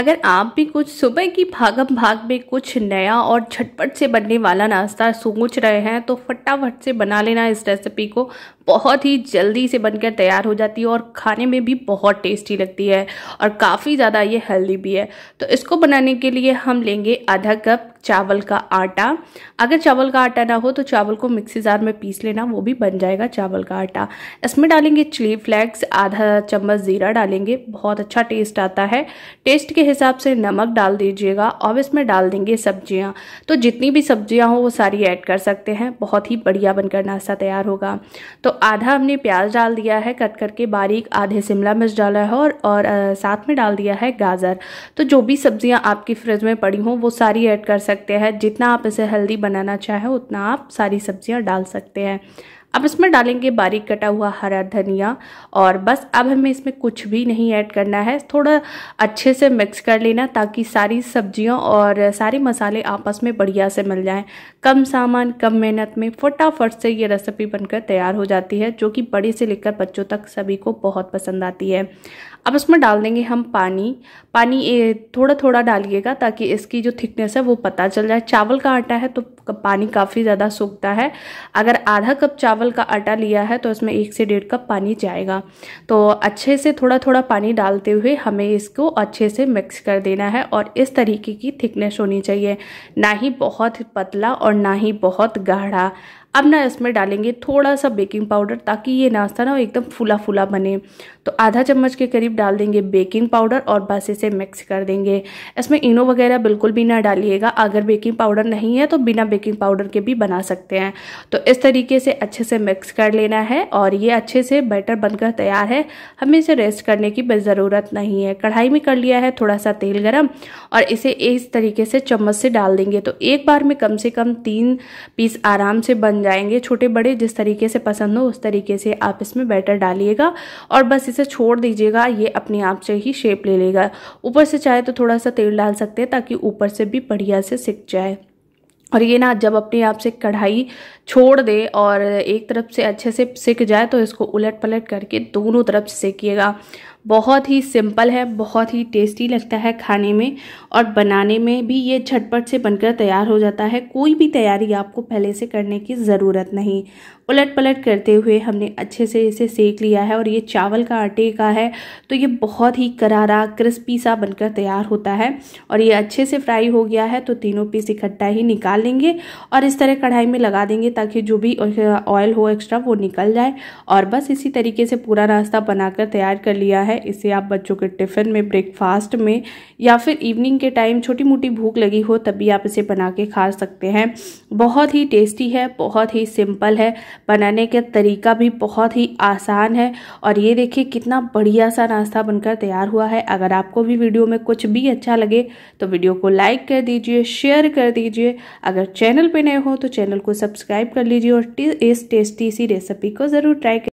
अगर आप भी कुछ सुबह की भागम भाग में कुछ नया और झटपट से बनने वाला नाश्ता सोच रहे हैं तो फटाफट से बना लेना इस रेसिपी को बहुत ही जल्दी से बनकर तैयार हो जाती है और खाने में भी बहुत टेस्टी लगती है और काफ़ी ज़्यादा ये हेल्दी भी है तो इसको बनाने के लिए हम लेंगे आधा कप चावल का आटा अगर चावल का आटा ना हो तो चावल को मिक्सी जार में पीस लेना वो भी बन जाएगा चावल का आटा इसमें डालेंगे चिली फ्लेक्स आधा चम्मच ज़ीरा डालेंगे बहुत अच्छा टेस्ट आता है टेस्ट के हिसाब से नमक डाल दीजिएगा और इसमें डाल देंगे सब्जियाँ तो जितनी भी सब्जियाँ हों वो सारी ऐड कर सकते हैं बहुत ही बढ़िया बनकर नाश्ता तैयार होगा तो आधा हमने प्याज डाल दिया है कट करके बारीक आधे शिमला मिर्च डाला है और, और आ, साथ में डाल दिया है गाजर तो जो भी सब्जियाँ आपकी फ्रिज में पड़ी हों वो सारी ऐड कर सकते हैं जितना आप इसे हेल्दी बनाना चाहें उतना आप सारी सब्जियां डाल सकते हैं अब इसमें डालेंगे बारीक कटा हुआ हरा धनिया और बस अब हमें इसमें कुछ भी नहीं ऐड करना है थोड़ा अच्छे से मिक्स कर लेना ताकि सारी सब्जियों और सारे मसाले आपस में बढ़िया से मिल जाएं कम सामान कम मेहनत में फटाफट से ये रेसिपी बनकर तैयार हो जाती है जो कि बड़े से लेकर बच्चों तक सभी को बहुत पसंद आती है अब इसमें डाल देंगे हम पानी पानी थोड़ा थोड़ा डालिएगा ताकि इसकी जो थिकनेस है वो पता चल जाए चावल का आटा है तो पानी काफ़ी ज़्यादा सूखता है अगर आधा कप चावल चावल का आटा लिया है तो इसमें एक से डेढ़ कप पानी जाएगा तो अच्छे से थोड़ा थोड़ा पानी डालते हुए हमें इसको अच्छे से मिक्स कर देना है और इस तरीके की थिकनेस होनी चाहिए ना ही बहुत पतला और ना ही बहुत गाढ़ा अब ना इसमें डालेंगे थोड़ा सा बेकिंग पाउडर ताकि ये नाश्ता ना एकदम फुला फुला बने तो आधा चम्मच के करीब डाल देंगे बेकिंग पाउडर और बस इसे मिक्स कर देंगे इसमें इनो वगैरह बिल्कुल भी ना डालिएगा अगर बेकिंग पाउडर नहीं है तो बिना बेकिंग पाउडर के भी बना सकते हैं तो इस तरीके से अच्छे से मिक्स कर लेना है और ये अच्छे से बैटर बनकर तैयार है हमें इसे रेस्ट करने की ज़रूरत नहीं है कढ़ाई में कर लिया है थोड़ा सा तेल गरम और इसे इस तरीके से चम्मच से डाल देंगे तो एक बार में कम से कम तीन पीस आराम से बन जाएंगे छोटे बड़े जिस तरीके से पसंद हो उस तरीके से आप इसमें बैटर डालिएगा और बस इसे छोड़ दीजिएगा ये अपने आप से ही शेप ले लेगा ऊपर से चाहे तो थोड़ा सा तेल डाल सकते हैं ताकि ऊपर से भी बढ़िया से सिक जाए और ये ना जब अपने आप से कढ़ाई छोड़ दे और एक तरफ से अच्छे से सिक जाए तो इसको उलट पलट करके दोनों तरफ से सेकिएगा बहुत ही सिंपल है बहुत ही टेस्टी लगता है खाने में और बनाने में भी ये झटपट से बनकर तैयार हो जाता है कोई भी तैयारी आपको पहले से करने की ज़रूरत नहीं उलट पलट करते हुए हमने अच्छे से इसे सेक लिया है और ये चावल का आटे का है तो ये बहुत ही करारा क्रिस्पी सा बनकर तैयार होता है और ये अच्छे से फ्राई हो गया है तो तीनों पीस इकट्ठा ही निकाल लेंगे और इस तरह कढ़ाई में लगा देंगे ताकि जो भी ऑयल हो एक्स्ट्रा वो निकल जाए और बस इसी तरीके से पूरा रास्ता बनाकर तैयार कर लिया है है इसे आप बच्चों के टिफ़िन में ब्रेकफास्ट में या फिर इवनिंग के टाइम छोटी मोटी भूख लगी हो तभी आप इसे बना के खा सकते हैं बहुत ही टेस्टी है बहुत ही सिंपल है बनाने का तरीका भी बहुत ही आसान है और ये देखिए कितना बढ़िया सा नाश्ता बनकर तैयार हुआ है अगर आपको भी वीडियो में कुछ भी अच्छा लगे तो वीडियो को लाइक कर दीजिए शेयर कर दीजिए अगर चैनल पर नए हो तो चैनल को सब्सक्राइब कर लीजिए और इस टेस्टी सी रेसिपी को ज़रूर ट्राई